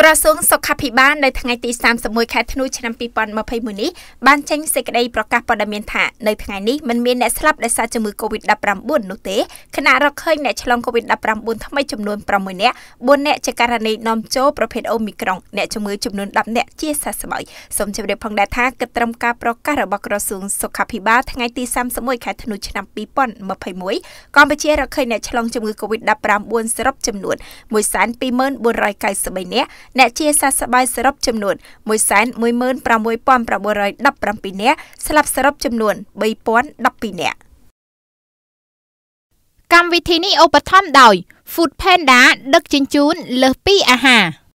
ក្រសួងសុខាភិបាលនៅថ្ងៃទី31ខែធ្នូឆ្នាំ2021នេះបានចេញសេចក្តីប្រកាសព័ត៌មានថានៅថ្ងៃនេះមិនមានអ្នកស្លាប់ដោយសារជំងឺ Covid-19 នោះទេខណៈរកឃើញអ្នកឆ្លង Covid-19 ថ្មីចំនួន6នាក់4នាក់ជាករណីនាំចូលប្រភេទ Omicron អ្នកជំងឺចំនួន10នាក់ជាសះស្បើយសូមជម្រាបផងដែរថាគិតត្រឹមការប្រកាសរបស់ក្រសួងសុខាភិបាលថ្ងៃទី31ខែធ្នូឆ្នាំ2021កម្ពុជារកឃើញអ្នកឆ្លងជំងឺ Covid-19 សរុបចំនួន12493នាក់អ្នកជាសះស្បើយសរុបចំនួន1,16917នាក់ស្លាប់សរុបចំនួន3,012នាក់កម្មវិធីនេះឧបត្ថម្ភដោយ Food Panda ដឹកជញ្ជូនលើសពីអាហារ